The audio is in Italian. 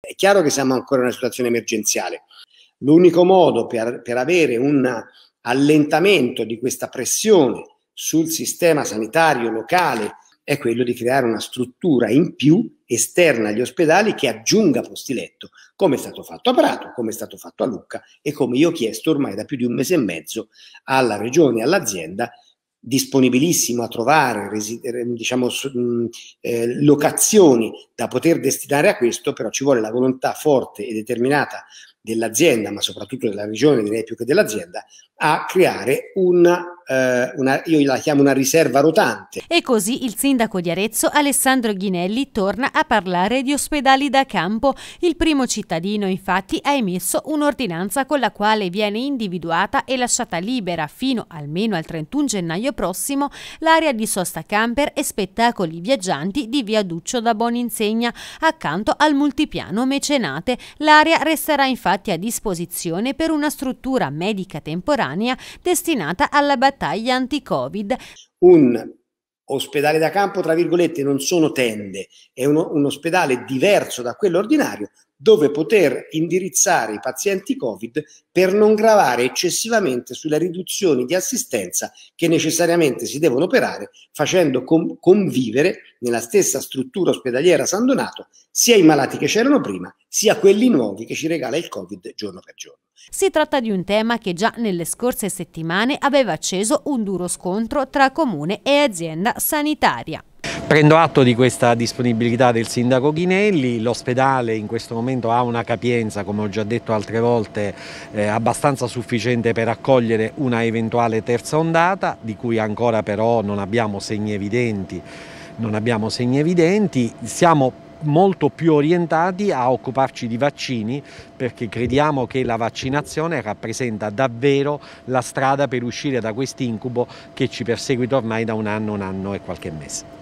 È chiaro che siamo ancora in una situazione emergenziale. L'unico modo per, per avere un allentamento di questa pressione sul sistema sanitario locale è quello di creare una struttura in più esterna agli ospedali che aggiunga posti letto, come è stato fatto a Prato, come è stato fatto a Lucca e come io ho chiesto ormai da più di un mese e mezzo alla regione e all'azienda disponibilissimo a trovare eh, diciamo, eh, locazioni da poter destinare a questo, però ci vuole la volontà forte e determinata dell'azienda, ma soprattutto della regione, direi più che dell'azienda, a creare una eh, una, io la chiamo una riserva rotante. E così il sindaco di Arezzo Alessandro Ghinelli torna a parlare di ospedali da campo. Il primo cittadino infatti ha emesso un'ordinanza con la quale viene individuata e lasciata libera fino almeno al 31 gennaio prossimo l'area di sosta camper e spettacoli viaggianti di via Duccio da Boninsegna accanto al multipiano Mecenate. L'area resterà infatti a disposizione per una struttura medica temporanea destinata alla batteria battaglia anti-Covid. Un ospedale da campo, tra virgolette, non sono tende, è uno, un ospedale diverso da quello ordinario dove poter indirizzare i pazienti Covid per non gravare eccessivamente sulle riduzioni di assistenza che necessariamente si devono operare, facendo com- convivere nella stessa struttura ospedaliera San Donato sia i malati che c'erano prima, sia quelli nuovi che ci regala il Covid giorno per giorno. Si tratta di un tema che già nelle scorse settimane aveva acceso un duro scontro tra comune e azienda sanitaria. Prendo atto di questa disponibilità del sindaco Ghinelli, l'ospedale in questo momento ha una capienza, come ho già detto altre volte, eh, abbastanza sufficiente per accogliere una eventuale terza ondata, di cui ancora però non abbiamo segni evidenti non abbiamo segni evidenti, siamo molto più orientati a occuparci di vaccini perché crediamo che la vaccinazione rappresenta davvero la strada per uscire da questo incubo che ci perseguita ormai da un anno, un anno e qualche mese.